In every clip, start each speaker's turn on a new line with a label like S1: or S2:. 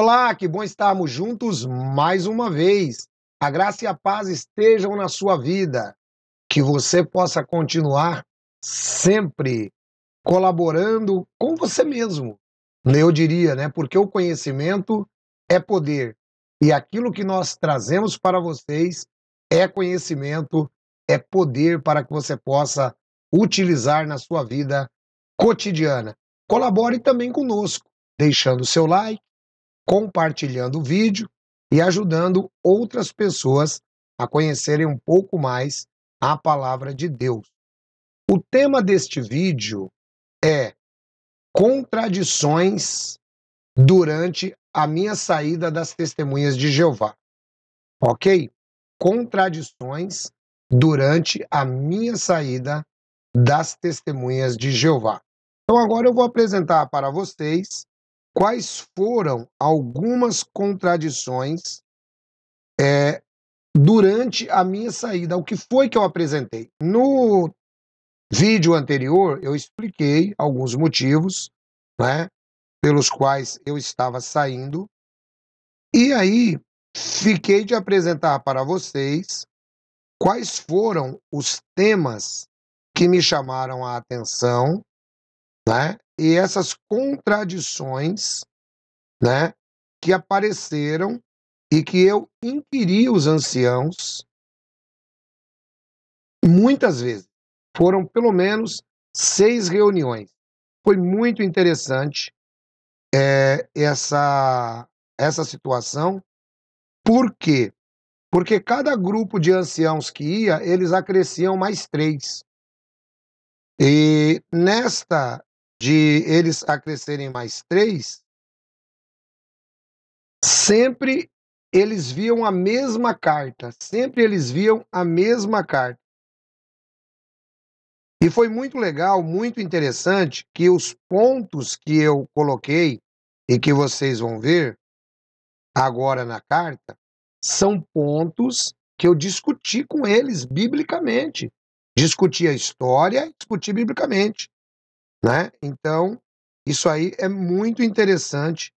S1: Olá, que bom estarmos juntos mais uma vez. A graça e a paz estejam na sua vida. Que você possa continuar sempre colaborando com você mesmo. Eu diria, né? Porque o conhecimento é poder. E aquilo que nós trazemos para vocês é conhecimento, é poder para que você possa utilizar na sua vida cotidiana. Colabore também conosco, deixando o seu like compartilhando o vídeo e ajudando outras pessoas a conhecerem um pouco mais a palavra de Deus. O tema deste vídeo é contradições durante a minha saída das testemunhas de Jeová. Ok? Contradições durante a minha saída das testemunhas de Jeová. Então agora eu vou apresentar para vocês quais foram algumas contradições é, durante a minha saída, o que foi que eu apresentei. No vídeo anterior, eu expliquei alguns motivos né, pelos quais eu estava saindo, e aí fiquei de apresentar para vocês quais foram os temas que me chamaram a atenção né, e essas contradições né, que apareceram e que eu inquiri os anciãos muitas vezes. Foram pelo menos seis reuniões. Foi muito interessante é, essa, essa situação. Por quê? Porque cada grupo de anciãos que ia, eles acresciam mais três. E nesta de eles acrescerem mais três, sempre eles viam a mesma carta, sempre eles viam a mesma carta. E foi muito legal, muito interessante que os pontos que eu coloquei e que vocês vão ver agora na carta são pontos que eu discuti com eles biblicamente. Discuti a história, discuti biblicamente. Né? Então, isso aí é muito interessante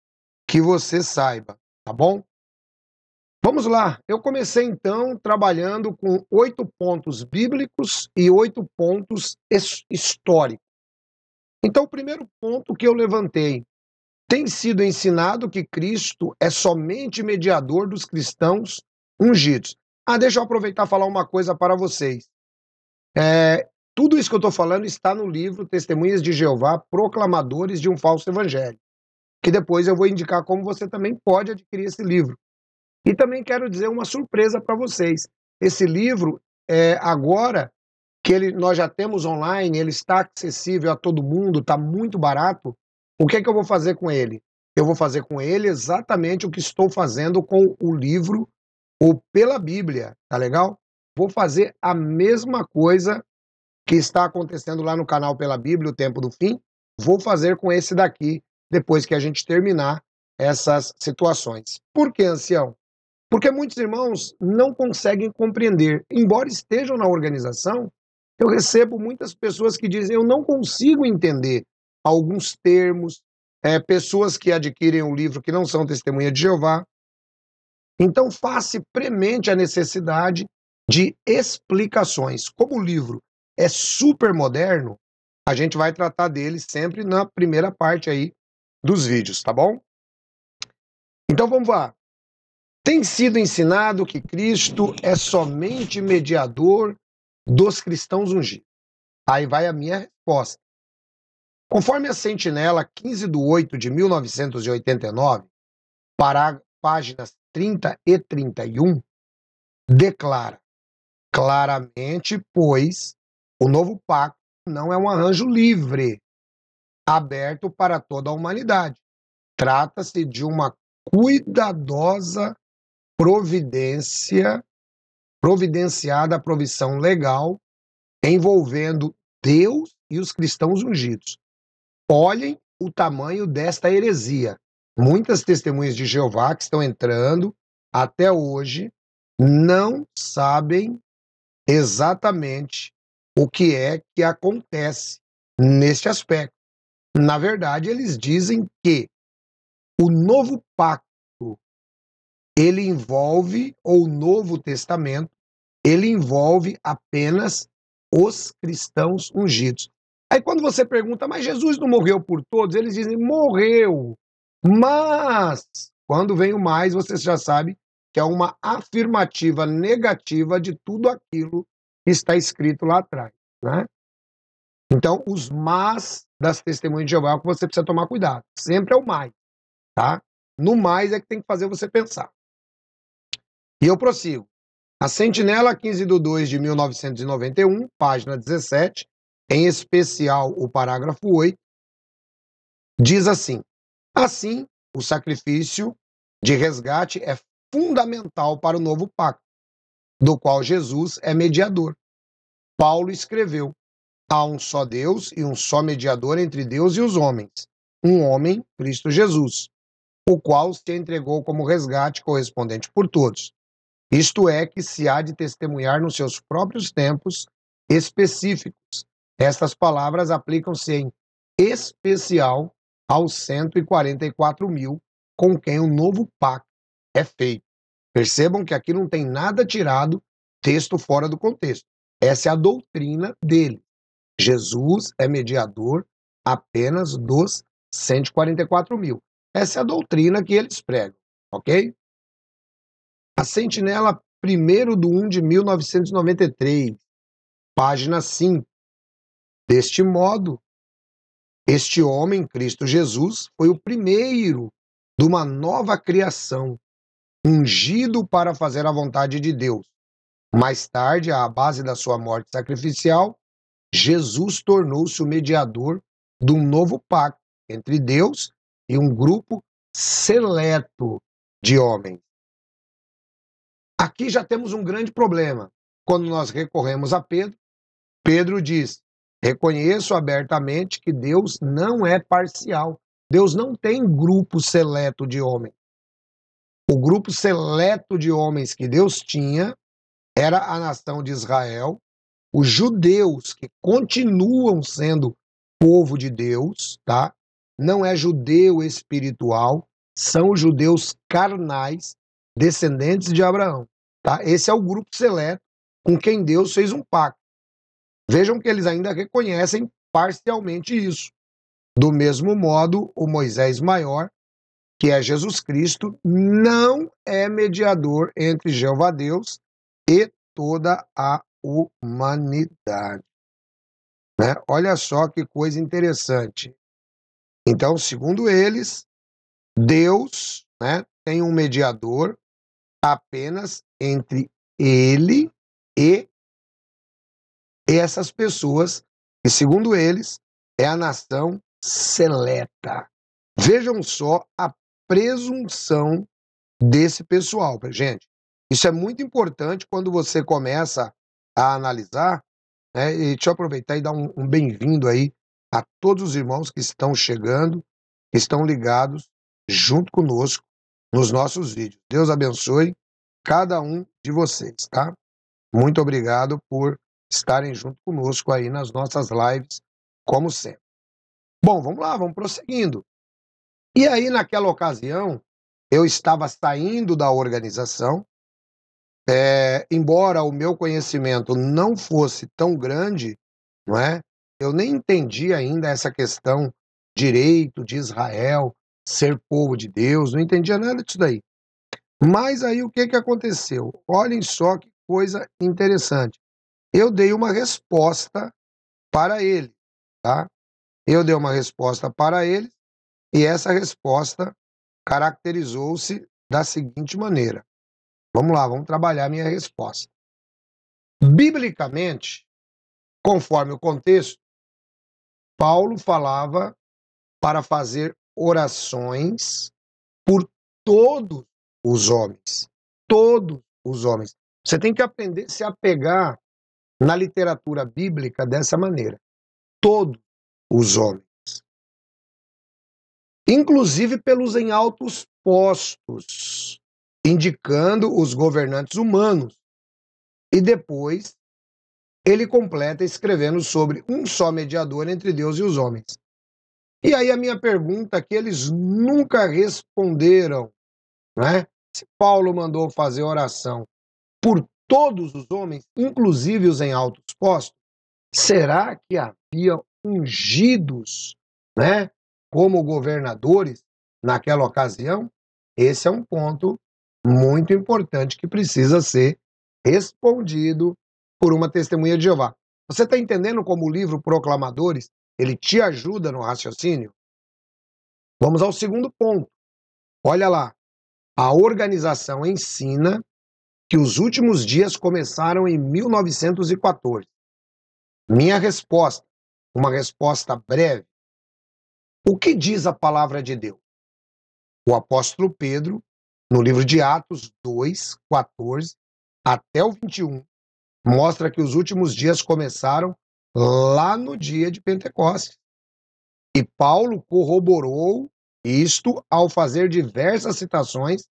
S1: que você saiba, tá bom? Vamos lá. Eu comecei então trabalhando com oito pontos bíblicos e oito pontos históricos. Então, o primeiro ponto que eu levantei tem sido ensinado que Cristo é somente mediador dos cristãos ungidos. Ah, deixa eu aproveitar e falar uma coisa para vocês. É, tudo isso que eu estou falando está no livro Testemunhas de Jeová, Proclamadores de um Falso Evangelho, que depois eu vou indicar como você também pode adquirir esse livro. E também quero dizer uma surpresa para vocês. Esse livro, é, agora que ele, nós já temos online, ele está acessível a todo mundo, está muito barato, o que, é que eu vou fazer com ele? Eu vou fazer com ele exatamente o que estou fazendo com o livro ou pela Bíblia, tá legal? Vou fazer a mesma coisa que está acontecendo lá no canal Pela Bíblia, o Tempo do Fim. Vou fazer com esse daqui, depois que a gente terminar essas situações. Por que, ancião? Porque muitos irmãos não conseguem compreender. Embora estejam na organização, eu recebo muitas pessoas que dizem: eu não consigo entender alguns termos, é, pessoas que adquirem o um livro que não são testemunha de Jeová. Então, faça premente a necessidade de explicações. Como o livro é super moderno, a gente vai tratar dele sempre na primeira parte aí dos vídeos, tá bom? Então vamos lá. Tem sido ensinado que Cristo é somente mediador dos cristãos ungidos. Aí vai a minha resposta. Conforme a Sentinela 15 do 8 de 1989, para páginas 30 e 31, declara claramente, pois, o novo pacto não é um arranjo livre, aberto para toda a humanidade. Trata-se de uma cuidadosa providência, providenciada a provisão legal, envolvendo Deus e os cristãos ungidos. Olhem o tamanho desta heresia. Muitas testemunhas de Jeová que estão entrando até hoje não sabem exatamente o que é que acontece neste aspecto. Na verdade, eles dizem que o novo pacto ele envolve ou o Novo Testamento, ele envolve apenas os cristãos ungidos. Aí quando você pergunta, mas Jesus não morreu por todos? Eles dizem, morreu. Mas quando vem o mais, você já sabe que é uma afirmativa negativa de tudo aquilo está escrito lá atrás. Né? Então, os mais das testemunhas de Jeová é que você precisa tomar cuidado. Sempre é o mais. Tá? No mais é que tem que fazer você pensar. E eu prossigo. A Sentinela 15 do 2 de 1991, página 17, em especial o parágrafo 8, diz assim: Assim, o sacrifício de resgate é fundamental para o novo pacto, do qual Jesus é mediador. Paulo escreveu: Há um só Deus e um só mediador entre Deus e os homens, um homem, Cristo Jesus, o qual se entregou como resgate correspondente por todos. Isto é, que se há de testemunhar nos seus próprios tempos específicos. Estas palavras aplicam-se em especial aos 144 mil com quem o novo pacto é feito. Percebam que aqui não tem nada tirado, texto fora do contexto. Essa é a doutrina dele. Jesus é mediador apenas dos 144 mil. Essa é a doutrina que eles pregam, ok? A Sentinela, 1 de 1 de 1993, página 5. Deste modo, este homem, Cristo Jesus, foi o primeiro de uma nova criação, ungido para fazer a vontade de Deus, mais tarde, à base da sua morte sacrificial, Jesus tornou-se o mediador de um novo pacto entre Deus e um grupo seleto de homens. Aqui já temos um grande problema. Quando nós recorremos a Pedro, Pedro diz: Reconheço abertamente que Deus não é parcial. Deus não tem grupo seleto de homens. O grupo seleto de homens que Deus tinha era a nação de Israel, os judeus que continuam sendo povo de Deus, tá? Não é judeu espiritual, são judeus carnais, descendentes de Abraão, tá? Esse é o grupo seleto com quem Deus fez um pacto. Vejam que eles ainda reconhecem parcialmente isso. Do mesmo modo, o Moisés maior, que é Jesus Cristo, não é mediador entre Jeová Deus e toda a humanidade. Né? Olha só que coisa interessante. Então, segundo eles, Deus né, tem um mediador apenas entre ele e essas pessoas, E segundo eles, é a nação seleta. Vejam só a presunção desse pessoal, gente. Isso é muito importante quando você começa a analisar. Né? E deixa eu aproveitar e dar um, um bem-vindo aí a todos os irmãos que estão chegando, que estão ligados junto conosco nos nossos vídeos. Deus abençoe cada um de vocês, tá? Muito obrigado por estarem junto conosco aí nas nossas lives, como sempre. Bom, vamos lá, vamos prosseguindo. E aí, naquela ocasião, eu estava saindo da organização, é, embora o meu conhecimento não fosse tão grande, não é? Eu nem entendi ainda essa questão direito de Israel ser povo de Deus, não entendia nada disso daí. Mas aí o que que aconteceu? Olhem só que coisa interessante. Eu dei uma resposta para ele, tá? Eu dei uma resposta para ele e essa resposta caracterizou-se da seguinte maneira: Vamos lá, vamos trabalhar a minha resposta. Biblicamente, conforme o contexto, Paulo falava para fazer orações por todos os homens. Todos os homens. Você tem que aprender a se apegar na literatura bíblica dessa maneira. Todos os homens. Inclusive pelos em altos postos indicando os governantes humanos. E depois ele completa escrevendo sobre um só mediador entre Deus e os homens. E aí a minha pergunta é que eles nunca responderam, né? Se Paulo mandou fazer oração por todos os homens, inclusive os em altos postos, será que havia ungidos, né, como governadores naquela ocasião? Esse é um ponto muito importante que precisa ser respondido por uma testemunha de Jeová. Você está entendendo como o livro Proclamadores ele te ajuda no raciocínio? Vamos ao segundo ponto. Olha lá, a organização ensina que os últimos dias começaram em 1914. Minha resposta, uma resposta breve. O que diz a palavra de Deus? O apóstolo Pedro no livro de Atos 2, 14 até o 21, mostra que os últimos dias começaram lá no dia de Pentecostes. E Paulo corroborou isto ao fazer diversas citações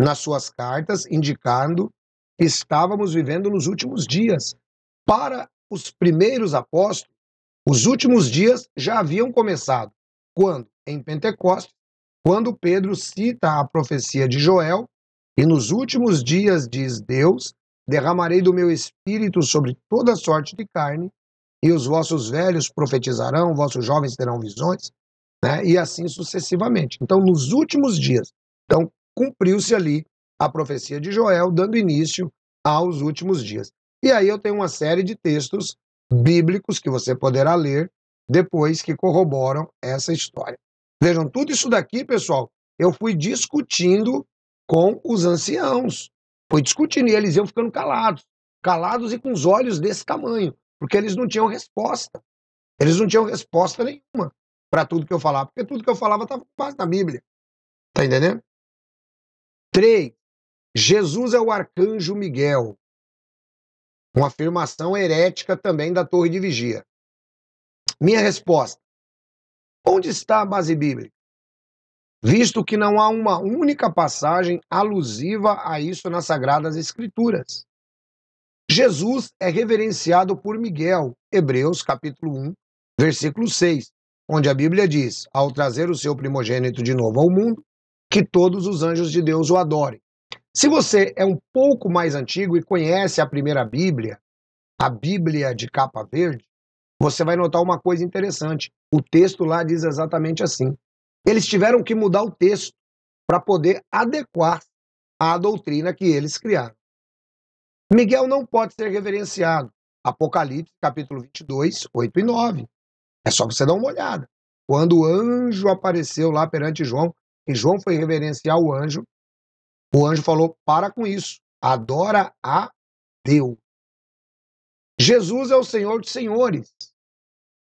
S1: nas suas cartas, indicando que estávamos vivendo nos últimos dias. Para os primeiros apóstolos, os últimos dias já haviam começado, quando, em Pentecostes, quando Pedro cita a profecia de Joel, e nos últimos dias diz Deus: derramarei do meu espírito sobre toda sorte de carne, e os vossos velhos profetizarão, vossos jovens terão visões, né? e assim sucessivamente. Então, nos últimos dias. Então, cumpriu-se ali a profecia de Joel, dando início aos últimos dias. E aí eu tenho uma série de textos bíblicos que você poderá ler depois que corroboram essa história. Vejam, tudo isso daqui, pessoal, eu fui discutindo com os anciãos. Fui discutindo e eles iam ficando calados. Calados e com os olhos desse tamanho, porque eles não tinham resposta. Eles não tinham resposta nenhuma para tudo que eu falava, porque tudo que eu falava estava quase na Bíblia. Tá entendendo? 3. Jesus é o arcanjo Miguel. Uma afirmação herética também da Torre de Vigia. Minha resposta: Onde está a base bíblica? Visto que não há uma única passagem alusiva a isso nas Sagradas Escrituras. Jesus é reverenciado por Miguel, Hebreus capítulo 1, versículo 6, onde a Bíblia diz: Ao trazer o seu primogênito de novo ao mundo, que todos os anjos de Deus o adorem. Se você é um pouco mais antigo e conhece a primeira Bíblia, a Bíblia de capa verde, você vai notar uma coisa interessante. O texto lá diz exatamente assim. Eles tiveram que mudar o texto para poder adequar à doutrina que eles criaram. Miguel não pode ser reverenciado. Apocalipse, capítulo 22, 8 e 9. É só você dar uma olhada. Quando o anjo apareceu lá perante João, e João foi reverenciar o anjo, o anjo falou: para com isso, adora a Deus. Jesus é o Senhor dos Senhores.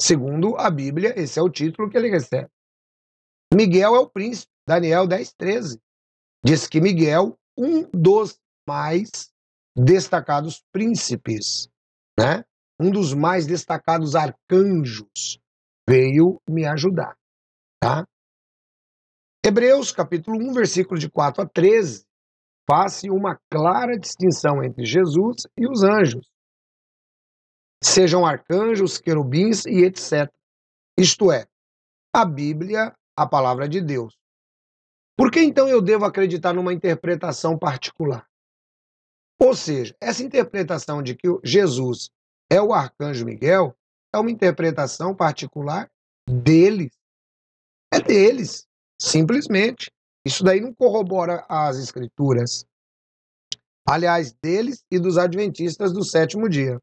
S1: Segundo a Bíblia, esse é o título que ele recebe. Miguel é o príncipe, Daniel 10, 13. Diz que Miguel, um dos mais destacados príncipes, né? um dos mais destacados arcanjos, veio me ajudar. Tá? Hebreus, capítulo 1, versículo de 4 a 13, faz uma clara distinção entre Jesus e os anjos sejam arcanjos, querubins e etc. Isto é, a Bíblia, a palavra de Deus. Por que então eu devo acreditar numa interpretação particular? Ou seja, essa interpretação de que Jesus é o arcanjo Miguel é uma interpretação particular deles. É deles, simplesmente. Isso daí não corrobora as escrituras. Aliás, deles e dos adventistas do sétimo dia.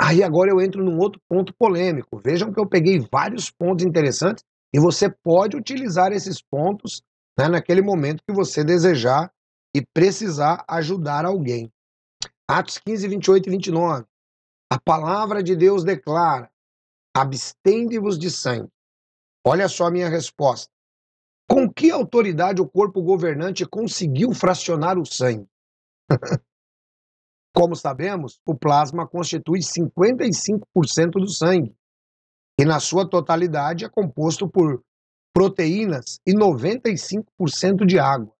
S1: Aí agora eu entro num outro ponto polêmico. Vejam que eu peguei vários pontos interessantes e você pode utilizar esses pontos né, naquele momento que você desejar e precisar ajudar alguém. Atos 15, 28 e 29. A palavra de Deus declara: abstende-vos de sangue. Olha só a minha resposta. Com que autoridade o corpo governante conseguiu fracionar o sangue? Como sabemos, o plasma constitui 55% do sangue e, na sua totalidade, é composto por proteínas e 95% de água.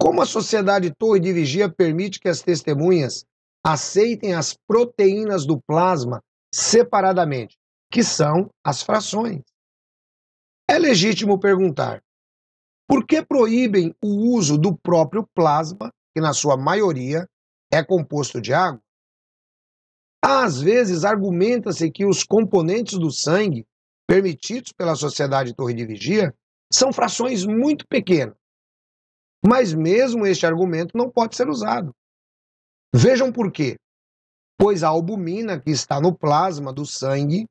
S1: Como a Sociedade Torre de Vigia permite que as testemunhas aceitem as proteínas do plasma separadamente, que são as frações? É legítimo perguntar: por que proíbem o uso do próprio plasma, que na sua maioria é composto de água, às vezes argumenta-se que os componentes do sangue permitidos pela Sociedade Torre de Vigia são frações muito pequenas. Mas mesmo este argumento não pode ser usado. Vejam por quê. Pois a albumina que está no plasma do sangue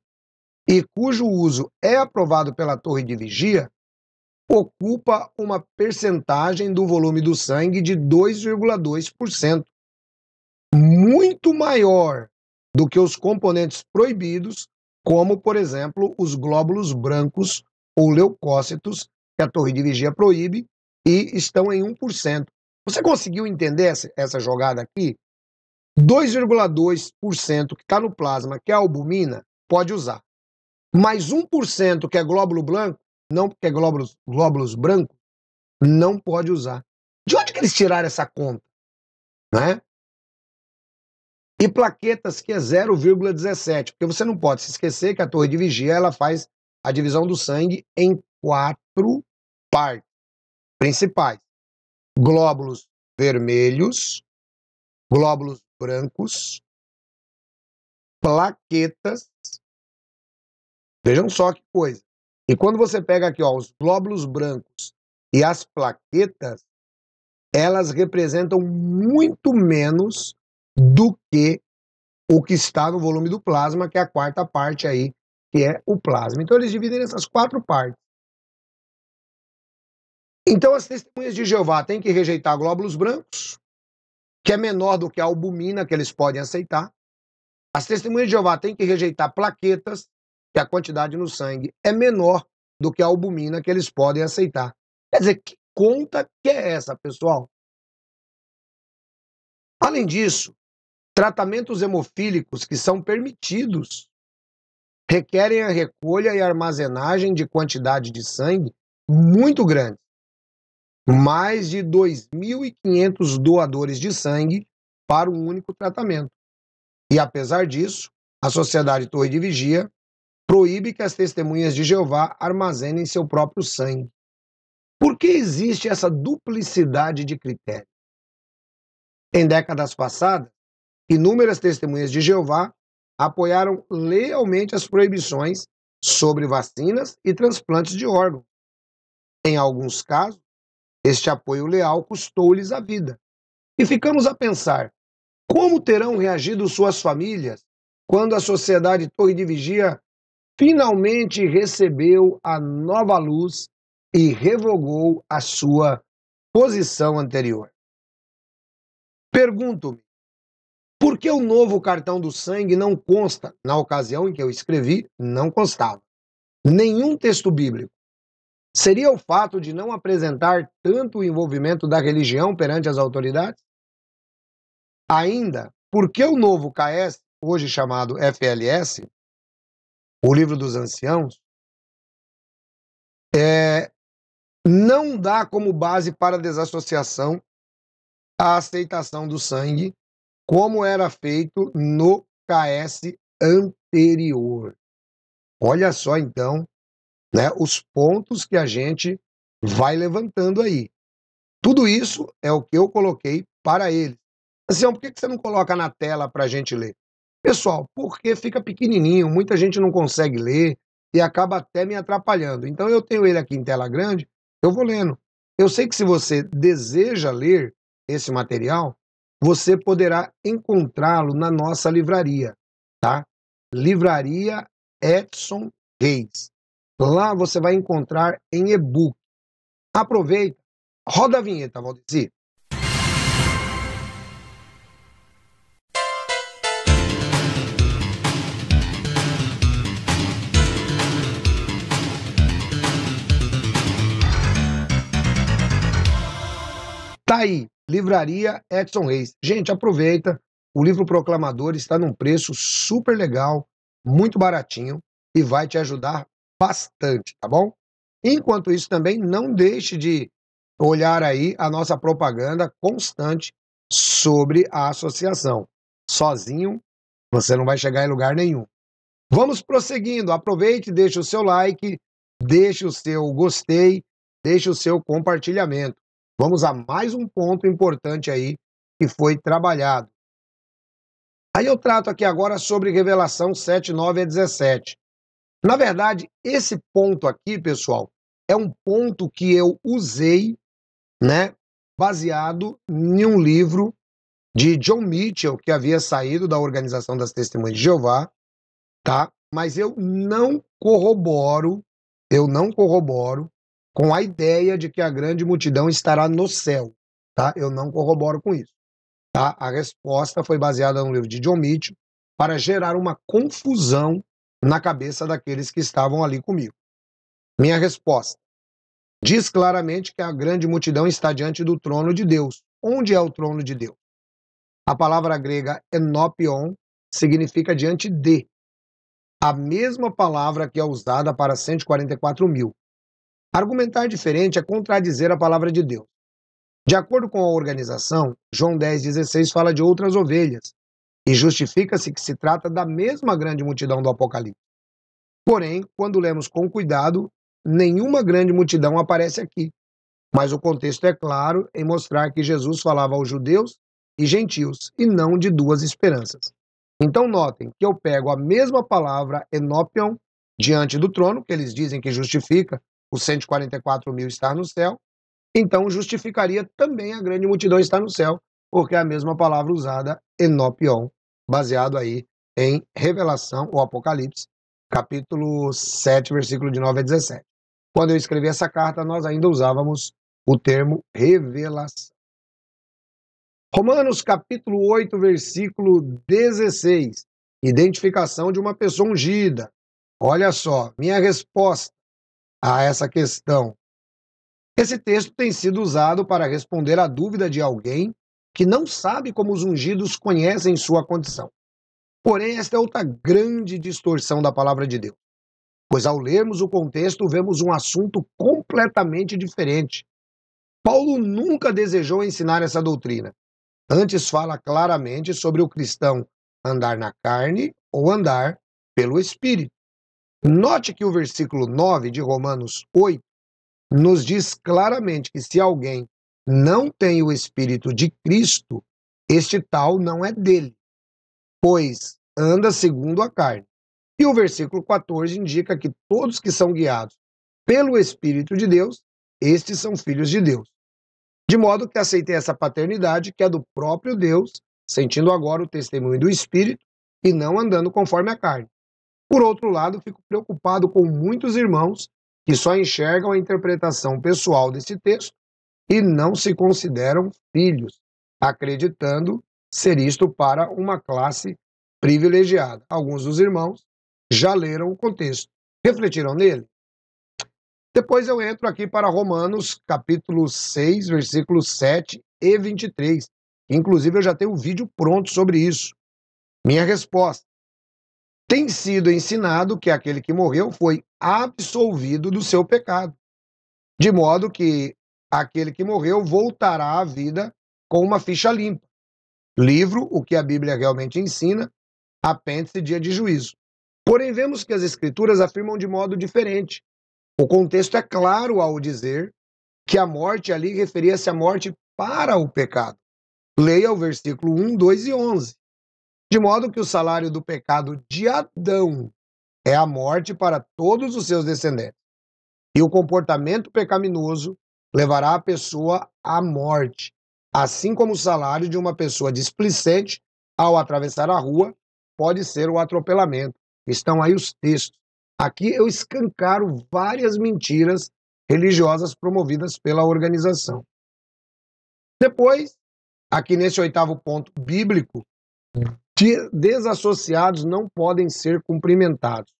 S1: e cujo uso é aprovado pela Torre de Vigia ocupa uma percentagem do volume do sangue de 2,2% muito maior do que os componentes proibidos, como, por exemplo, os glóbulos brancos ou leucócitos, que a torre de vigia proíbe, e estão em 1%. Você conseguiu entender essa jogada aqui? 2,2% que está no plasma, que é albumina, pode usar. Mais 1% que é glóbulo branco, não porque é glóbulos, glóbulos brancos, não pode usar. De onde que eles tiraram essa conta? Né? e plaquetas, que é 0,17, porque você não pode se esquecer que a torre de vigia ela faz a divisão do sangue em quatro partes principais: glóbulos vermelhos, glóbulos brancos, plaquetas. Vejam só que coisa. E quando você pega aqui ó, os glóbulos brancos e as plaquetas, elas representam muito menos do que o que está no volume do plasma, que é a quarta parte aí, que é o plasma. Então eles dividem essas quatro partes. Então as testemunhas de Jeová têm que rejeitar glóbulos brancos, que é menor do que a albumina que eles podem aceitar. As testemunhas de Jeová têm que rejeitar plaquetas, que a quantidade no sangue é menor do que a albumina que eles podem aceitar. Quer dizer, que conta que é essa, pessoal? Além disso, Tratamentos hemofílicos que são permitidos requerem a recolha e armazenagem de quantidade de sangue muito grande. Mais de 2.500 doadores de sangue para um único tratamento. E apesar disso, a Sociedade Torre de Vigia proíbe que as testemunhas de Jeová armazenem seu próprio sangue. Por que existe essa duplicidade de critérios? Em décadas passadas, Inúmeras testemunhas de Jeová apoiaram lealmente as proibições sobre vacinas e transplantes de órgãos. Em alguns casos, este apoio leal custou-lhes a vida. E ficamos a pensar: como terão reagido suas famílias quando a sociedade Torre de Vigia finalmente recebeu a nova luz e revogou a sua posição anterior? Pergunto-me: por que o novo cartão do sangue não consta? Na ocasião em que eu escrevi, não constava. Nenhum texto bíblico. Seria o fato de não apresentar tanto envolvimento da religião perante as autoridades? Ainda, por que o novo KS, hoje chamado FLS, o livro dos anciãos, é, não dá como base para desassociação a aceitação do sangue como era feito no KS anterior. Olha só então, né, os pontos que a gente vai levantando aí. Tudo isso é o que eu coloquei para eles. Assim, por que você não coloca na tela para a gente ler? Pessoal, porque fica pequenininho, muita gente não consegue ler e acaba até me atrapalhando. Então eu tenho ele aqui em tela grande, eu vou lendo. Eu sei que se você deseja ler esse material, você poderá encontrá-lo na nossa livraria, tá? Livraria Edson Reis. Lá você vai encontrar em e-book. Aproveita, roda a vinheta, Valdeci. Tá aí, Livraria Edson Reis. Gente, aproveita. O livro Proclamador está num preço super legal, muito baratinho e vai te ajudar bastante, tá bom? Enquanto isso, também não deixe de olhar aí a nossa propaganda constante sobre a associação. Sozinho, você não vai chegar em lugar nenhum. Vamos prosseguindo. Aproveite, deixe o seu like, deixe o seu gostei, deixe o seu compartilhamento. Vamos a mais um ponto importante aí que foi trabalhado. Aí eu trato aqui agora sobre Revelação 7, 9 a 17. Na verdade, esse ponto aqui, pessoal, é um ponto que eu usei, né, baseado em um livro de John Mitchell que havia saído da Organização das Testemunhas de Jeová, tá? Mas eu não corroboro, eu não corroboro com a ideia de que a grande multidão estará no céu. Tá? Eu não corroboro com isso. Tá? A resposta foi baseada no livro de John Mitchell para gerar uma confusão na cabeça daqueles que estavam ali comigo. Minha resposta diz claramente que a grande multidão está diante do trono de Deus. Onde é o trono de Deus? A palavra grega enopion significa diante de. A mesma palavra que é usada para 144 mil. Argumentar diferente é contradizer a palavra de Deus. De acordo com a organização, João 10,16 fala de outras ovelhas e justifica-se que se trata da mesma grande multidão do Apocalipse. Porém, quando lemos com cuidado, nenhuma grande multidão aparece aqui. Mas o contexto é claro em mostrar que Jesus falava aos judeus e gentios e não de duas esperanças. Então, notem que eu pego a mesma palavra enopion diante do trono, que eles dizem que justifica, os 144 mil estar no céu, então justificaria também a grande multidão estar no céu, porque é a mesma palavra usada, enopion, baseado aí em Revelação ou Apocalipse, capítulo 7, versículo de 9 a 17. Quando eu escrevi essa carta, nós ainda usávamos o termo revelação. Romanos capítulo 8, versículo 16. Identificação de uma pessoa ungida. Olha só, minha resposta a essa questão. Esse texto tem sido usado para responder à dúvida de alguém que não sabe como os ungidos conhecem sua condição. Porém, esta é outra grande distorção da palavra de Deus, pois ao lermos o contexto, vemos um assunto completamente diferente. Paulo nunca desejou ensinar essa doutrina. Antes, fala claramente sobre o cristão andar na carne ou andar pelo Espírito. Note que o versículo 9 de Romanos 8 nos diz claramente que se alguém não tem o Espírito de Cristo, este tal não é dele, pois anda segundo a carne. E o versículo 14 indica que todos que são guiados pelo Espírito de Deus, estes são filhos de Deus. De modo que aceitei essa paternidade que é do próprio Deus, sentindo agora o testemunho do Espírito e não andando conforme a carne. Por outro lado, fico preocupado com muitos irmãos que só enxergam a interpretação pessoal desse texto e não se consideram filhos, acreditando ser isto para uma classe privilegiada. Alguns dos irmãos já leram o contexto. Refletiram nele? Depois eu entro aqui para Romanos, capítulo 6, versículos 7 e 23. Inclusive, eu já tenho um vídeo pronto sobre isso. Minha resposta: tem sido ensinado que aquele que morreu foi absolvido do seu pecado, de modo que aquele que morreu voltará à vida com uma ficha limpa. Livro, o que a Bíblia realmente ensina, apêndice dia de juízo. Porém, vemos que as Escrituras afirmam de modo diferente. O contexto é claro ao dizer que a morte ali referia-se à morte para o pecado. Leia o versículo 1, 2 e 11. De modo que o salário do pecado de Adão é a morte para todos os seus descendentes. E o comportamento pecaminoso levará a pessoa à morte, assim como o salário de uma pessoa displicente ao atravessar a rua pode ser o atropelamento. Estão aí os textos. Aqui eu escancaro várias mentiras religiosas promovidas pela organização. Depois, aqui nesse oitavo ponto bíblico, desassociados não podem ser cumprimentados.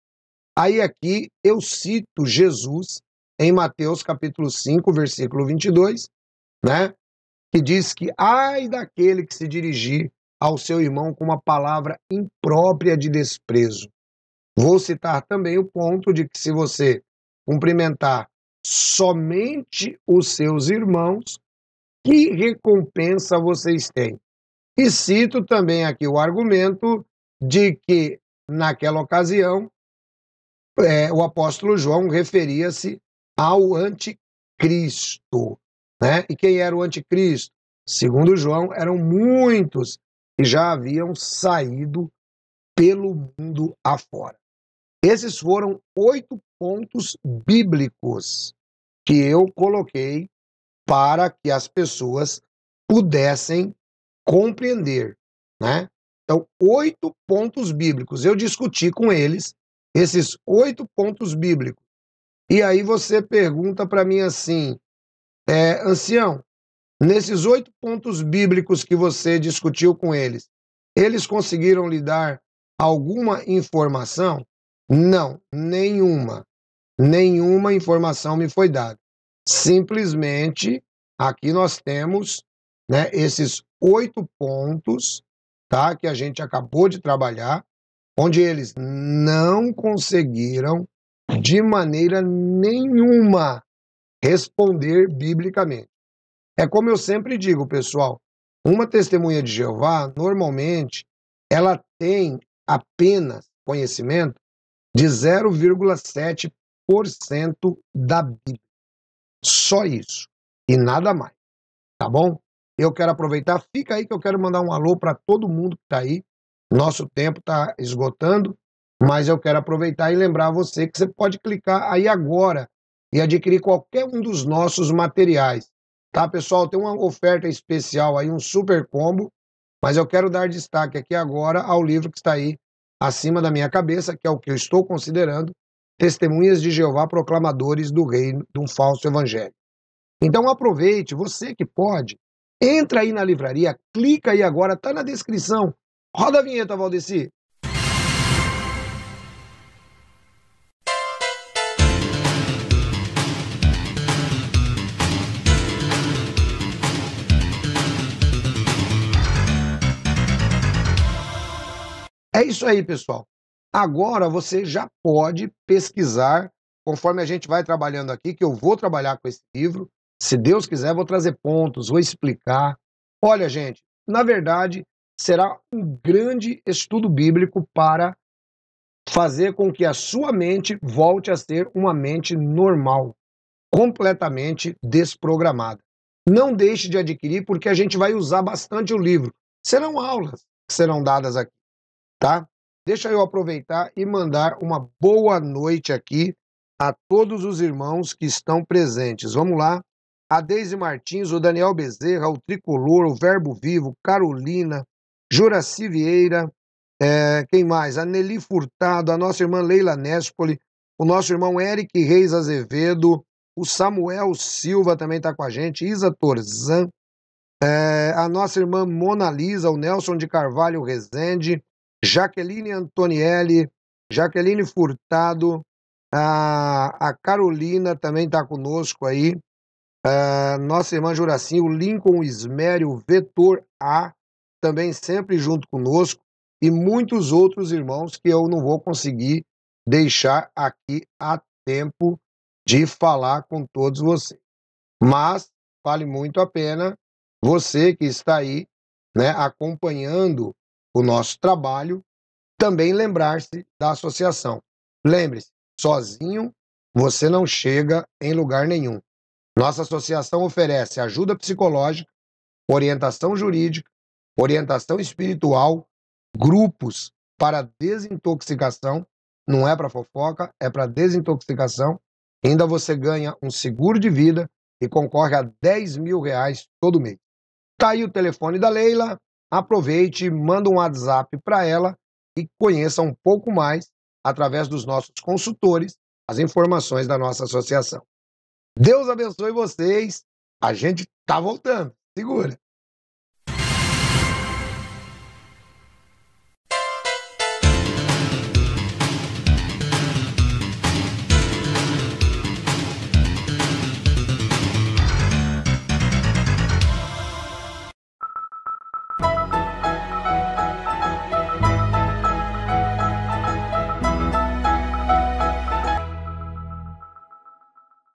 S1: Aí aqui eu cito Jesus em Mateus capítulo 5, versículo 22, né? Que diz que ai daquele que se dirigir ao seu irmão com uma palavra imprópria de desprezo. Vou citar também o ponto de que se você cumprimentar somente os seus irmãos, que recompensa vocês têm? E cito também aqui o argumento de que, naquela ocasião, é, o apóstolo João referia-se ao anticristo. Né? E quem era o anticristo? Segundo João, eram muitos que já haviam saído pelo mundo afora. Esses foram oito pontos bíblicos que eu coloquei para que as pessoas pudessem compreender, né? Então, oito pontos bíblicos. Eu discuti com eles esses oito pontos bíblicos. E aí você pergunta para mim assim, é, ancião, nesses oito pontos bíblicos que você discutiu com eles, eles conseguiram lhe dar alguma informação? Não, nenhuma. Nenhuma informação me foi dada. Simplesmente, aqui nós temos né, esses oito pontos tá, que a gente acabou de trabalhar, onde eles não conseguiram de maneira nenhuma responder biblicamente. É como eu sempre digo, pessoal, uma testemunha de Jeová, normalmente, ela tem apenas conhecimento de 0,7% da Bíblia. Só isso e nada mais. Tá bom? Eu quero aproveitar, fica aí que eu quero mandar um alô para todo mundo que está aí. Nosso tempo está esgotando, mas eu quero aproveitar e lembrar você que você pode clicar aí agora e adquirir qualquer um dos nossos materiais. Tá, pessoal? Tem uma oferta especial aí, um super combo, mas eu quero dar destaque aqui agora ao livro que está aí acima da minha cabeça, que é o que eu estou considerando Testemunhas de Jeová Proclamadores do Reino de um Falso Evangelho. Então aproveite, você que pode, Entra aí na livraria, clica aí agora, tá na descrição. Roda a vinheta, Valdeci. É isso aí, pessoal. Agora você já pode pesquisar, conforme a gente vai trabalhando aqui, que eu vou trabalhar com esse livro. Se Deus quiser, vou trazer pontos, vou explicar. Olha, gente, na verdade, será um grande estudo bíblico para fazer com que a sua mente volte a ser uma mente normal, completamente desprogramada. Não deixe de adquirir, porque a gente vai usar bastante o livro. Serão aulas que serão dadas aqui, tá? Deixa eu aproveitar e mandar uma boa noite aqui a todos os irmãos que estão presentes. Vamos lá a Deise Martins, o Daniel Bezerra, o Tricolor, o Verbo Vivo, Carolina, Juraci Vieira, é, quem mais? A Nelly Furtado, a nossa irmã Leila Nespoli, o nosso irmão Eric Reis Azevedo, o Samuel Silva também está com a gente, Isa Torzan, é, a nossa irmã Mona Lisa, o Nelson de Carvalho Rezende, Jaqueline Antonielli, Jaqueline Furtado, a, a Carolina também está conosco aí, ah, nossa irmã Juracim, o Lincoln Ismério, Vetor A, também sempre junto conosco, e muitos outros irmãos que eu não vou conseguir deixar aqui a tempo de falar com todos vocês. Mas vale muito a pena você que está aí né, acompanhando o nosso trabalho, também lembrar-se da associação. Lembre-se, sozinho você não chega em lugar nenhum. Nossa associação oferece ajuda psicológica, orientação jurídica, orientação espiritual, grupos para desintoxicação, não é para fofoca, é para desintoxicação. Ainda você ganha um seguro de vida e concorre a 10 mil reais todo mês. Tá aí o telefone da Leila, aproveite, manda um WhatsApp para ela e conheça um pouco mais, através dos nossos consultores, as informações da nossa associação. Deus abençoe vocês. A gente tá voltando. Segura.